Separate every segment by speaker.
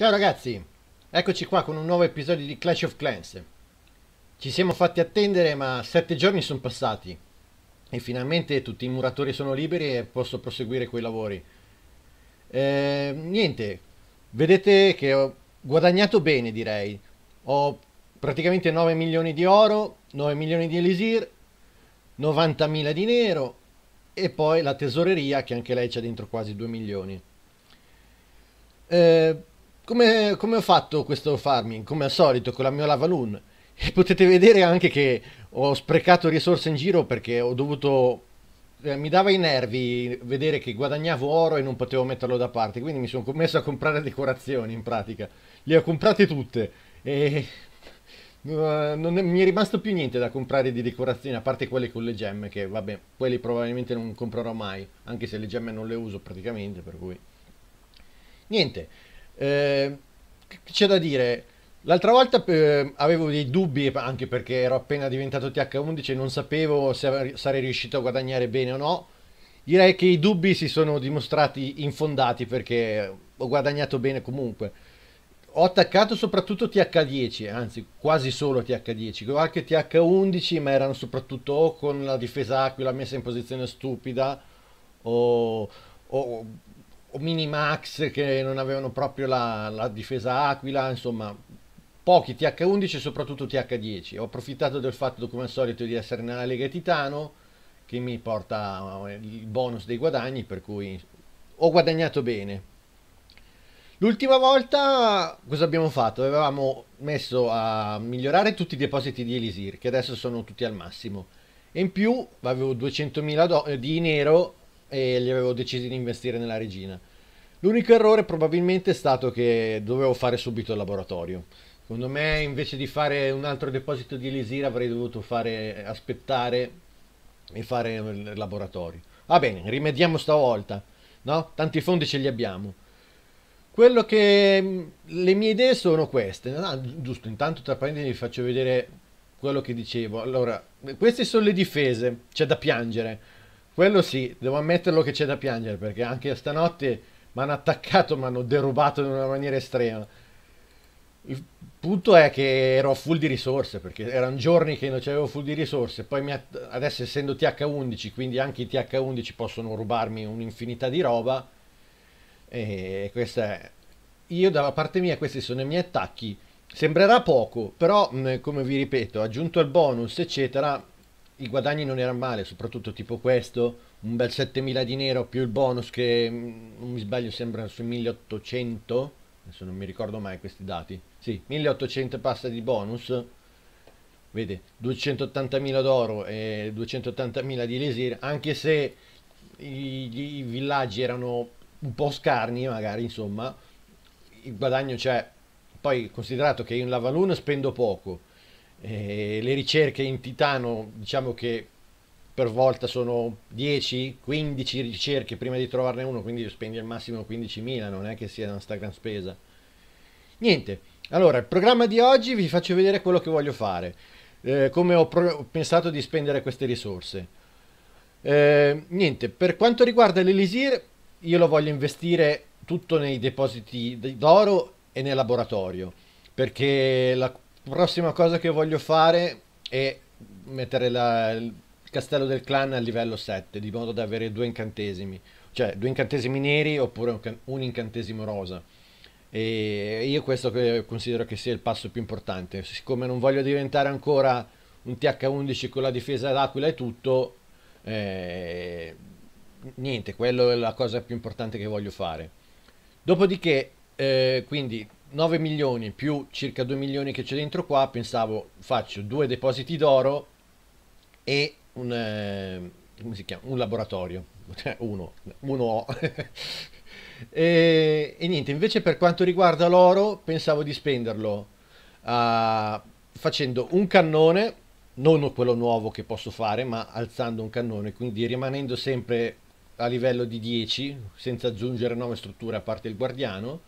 Speaker 1: Ciao ragazzi, eccoci qua con un nuovo episodio di Clash of Clans. Ci siamo fatti attendere ma sette giorni sono passati e finalmente tutti i muratori sono liberi e posso proseguire quei lavori. Eh, niente, vedete che ho guadagnato bene direi. Ho praticamente 9 milioni di oro, 9 milioni di elisir, 90.000 di nero e poi la tesoreria che anche lei c'ha dentro quasi 2 milioni. Eh, come, come, ho fatto questo farming? Come al solito con la mia Lavaloon. E potete vedere anche che ho sprecato risorse in giro perché ho dovuto... Eh, mi dava i nervi vedere che guadagnavo oro e non potevo metterlo da parte, quindi mi sono messo a comprare decorazioni in pratica. Le ho comprate tutte e Uh, non è, mi è rimasto più niente da comprare di decorazioni, a parte quelle con le gemme, che vabbè, quelli probabilmente non comprerò mai, anche se le gemme non le uso praticamente, per cui... Niente, eh, c'è da dire, l'altra volta eh, avevo dei dubbi, anche perché ero appena diventato TH11 e non sapevo se sarei riuscito a guadagnare bene o no. Direi che i dubbi si sono dimostrati infondati perché ho guadagnato bene comunque. Ho attaccato soprattutto TH10, anzi quasi solo TH10, qualche TH11, ma erano soprattutto o con la difesa aquila messa in posizione stupida o, o o mini max che non avevano proprio la, la difesa aquila, insomma pochi TH11 e soprattutto TH10. Ho approfittato del fatto, come al solito, di essere nella Lega Titano che mi porta eh, il bonus dei guadagni, per cui ho guadagnato bene. L'ultima volta cosa abbiamo fatto? Avevamo messo a migliorare tutti i depositi di Elisir, che adesso sono tutti al massimo. E in più avevo 200.000 eh, di nero e gli avevo deciso di investire nella regina. L'unico errore probabilmente è stato che dovevo fare subito il laboratorio. Secondo me invece di fare un altro deposito di elisir avrei dovuto fare, aspettare e fare il laboratorio. Va bene, rimediamo stavolta, no? Tanti fondi ce li abbiamo. Quello che le mie idee sono queste. Ah, giusto, intanto tra parentesi vi faccio vedere quello che dicevo. Allora, queste sono le difese, c'è da piangere quello sì, devo ammetterlo che c'è da piangere perché anche stanotte mi hanno attaccato, mi hanno derubato in una maniera estrema. Il punto è che ero full di risorse perché erano giorni che non c'avevo full di risorse. Poi adesso essendo TH11, quindi anche i TH11 possono rubarmi un'infinità di roba. E questa è. Io dalla parte mia, questi sono i miei attacchi. Sembrerà poco, però come vi ripeto, aggiunto il bonus, eccetera, i guadagni non erano male, soprattutto tipo questo, un bel 7000 di nero più il bonus che, mm, non mi sbaglio, sembra sui 1800, adesso non mi ricordo mai questi dati, sì, 1800 passa di bonus, vede, 280.000 d'oro e 280.000 di lesir, anche se i, i villaggi erano un po' scarni magari, insomma, il guadagno c'è, poi considerato che in Lavaloon spendo poco, eh, le ricerche in titano, diciamo che per volta sono 10-15 ricerche prima di trovarne uno, quindi spendi al massimo 15.000, non è che sia una sta gran spesa. Niente, allora il programma di oggi vi faccio vedere quello che voglio fare, eh, come ho, ho, pensato di spendere queste risorse. Eh, niente, per quanto riguarda l'Elisir, io lo voglio investire tutto nei depositi d'oro e nel laboratorio, perché la prossima cosa che voglio fare è mettere la, il castello del clan al livello 7, di modo da avere due incantesimi, cioè due incantesimi neri oppure un, un incantesimo rosa. E io questo considero che sia il passo più importante, siccome non voglio diventare ancora un TH11 con la difesa d'aquila e tutto, eh, niente, quello è la cosa più importante che voglio fare. Dopodiché, eh, quindi 9 milioni più circa 2 milioni che c'è dentro qua, pensavo faccio due depositi d'oro e un, eh, come si chiama? un laboratorio, uno, uno ho. e, e, niente, invece per quanto riguarda l'oro pensavo di spenderlo uh, facendo un cannone, non quello nuovo che posso fare, ma alzando un cannone, quindi rimanendo sempre a livello di 10, senza aggiungere nuove strutture a parte il guardiano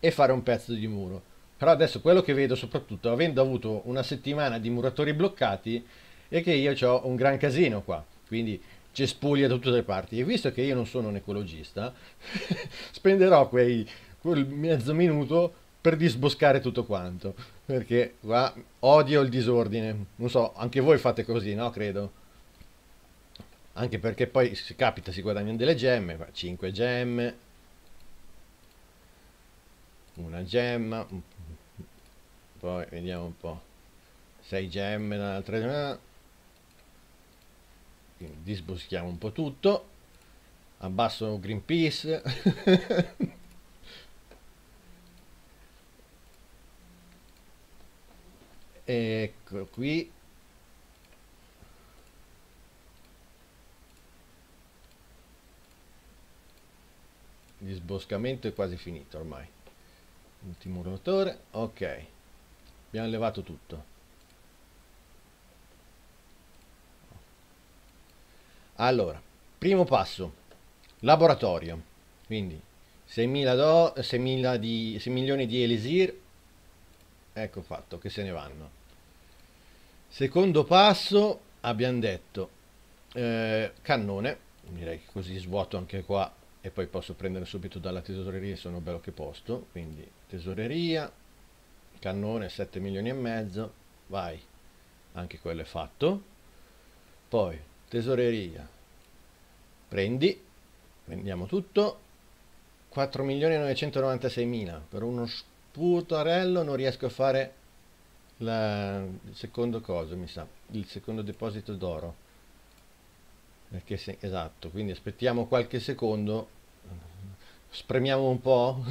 Speaker 1: e fare un pezzo di muro. Però adesso quello che vedo soprattutto, avendo avuto una settimana di muratori bloccati, è che io ho un gran casino qua. Quindi cespuglia da tutte le parti. E visto che io non sono un ecologista, spenderò quei, quel mezzo minuto per disboscare tutto quanto. Perché qua odio il disordine. Non so, anche voi fate così, no? Credo. Anche perché poi si capita, si guadagnano delle gemme, 5 gemme, una gemma poi vediamo un po' 6 gemme dall'altra gemma ah. disboschiamo un po' tutto abbasso Greenpeace ecco qui il disboscamento è quasi finito ormai ultimo rotore ok abbiamo levato tutto allora primo passo laboratorio quindi 6.000 do 6.000 di 6 milioni di elisir ecco fatto che se ne vanno secondo passo abbiamo detto eh, cannone direi che così svuoto anche qua e poi posso prendere subito dalla tesoreria sono bello che posto quindi tesoreria cannone 7 milioni e mezzo vai anche quello è fatto poi tesoreria prendi prendiamo tutto 4 milioni e 996 mila per uno sputarello non riesco a fare la, il secondo cosa mi sa il secondo deposito d'oro perché se, esatto quindi aspettiamo qualche secondo spremiamo un po'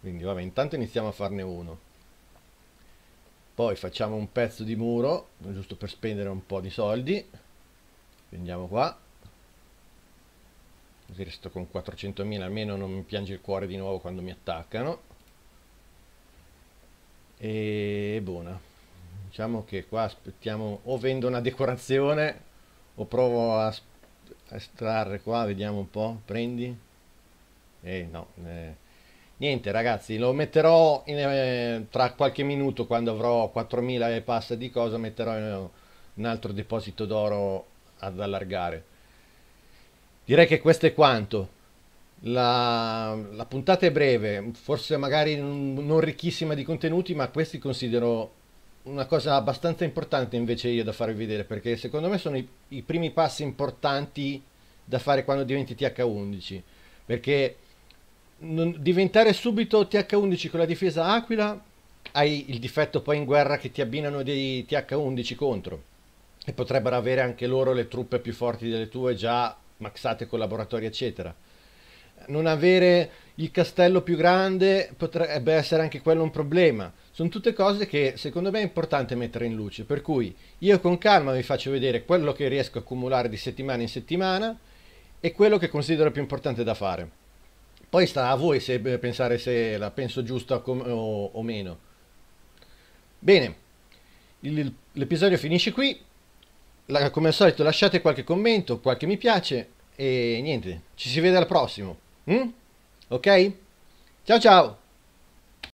Speaker 1: quindi vabbè intanto iniziamo a farne uno poi facciamo un pezzo di muro giusto per spendere un po' di soldi prendiamo qua così resto con 400.000 almeno non mi piange il cuore di nuovo quando mi attaccano e buona Diciamo che qua aspettiamo o vendo una decorazione o provo a, estrarre qua, vediamo un po', prendi. Eh no, eh. niente ragazzi, lo metterò in, eh, tra qualche minuto quando avrò 4000 e passa di cosa, metterò in, un altro deposito d'oro ad allargare. Direi che questo è quanto. La, la, puntata è breve, forse magari non ricchissima di contenuti, ma questi considero una cosa abbastanza importante invece io da farvi vedere, perché secondo me sono i, i primi passi importanti da fare quando diventi TH11, perché non, diventare subito TH11 con la difesa Aquila hai il difetto poi in guerra che ti abbinano dei TH11 contro e potrebbero avere anche loro le truppe più forti delle tue già maxate con laboratori eccetera non avere il castello più grande potrebbe eh, essere anche quello un problema. Sono tutte cose che secondo me è importante mettere in luce, per cui io con calma vi faccio vedere quello che riesco a accumulare di settimana in settimana e quello che considero più importante da fare. Poi sta a voi se eh, pensare se la penso giusta o, o meno. Bene, l'episodio finisce qui. La, come al solito lasciate qualche commento, qualche mi piace e niente, ci si vede al prossimo. Mm? Ok? Tchau, tchau.